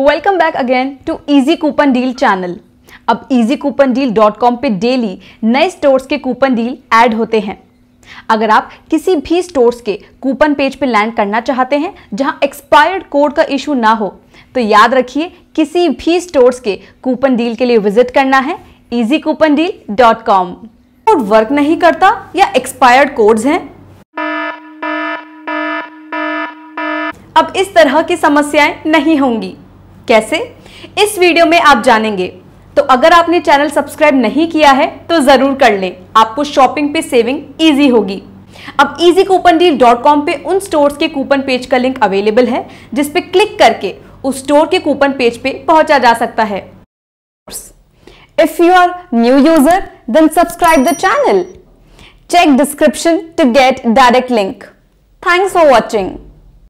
Welcome back again to easy coupon deal channel अब easy coupon deal dot com पर daily नए stores के coupon deal add होते हैं अगर आप किसी भी स्टोर्स के कूपन पेज पर पे लैंड करना चाहते हैं जहां एक्सपायर्ड कोड का इशू ना हो तो याद रखिए किसी भी स्टोर्स के कूपन डील के लिए विजिट करना है easy coupon deal dot com code work नहीं करता या एक्सपायर्ड कोड्स हैं अब इस तरह की समस्याएं नहीं होंगी कैसे इस वीडियो में आप जानेंगे तो अगर आपने चैनल सब्सक्राइब नहीं किया है तो जरूर कर ले आपको शॉपिंग पे सेविंग इजी होगी अब easy coupon deal dot com पे उन स्टोर्स के कूपन पेज का लिंक अवेलेबल है जिसपे क्लिक करके उस स्टोर के कूपन पेज पे पहुंचा जा सकता है if you are new user then subscribe the channel check description to get direct link. Thanks for watching.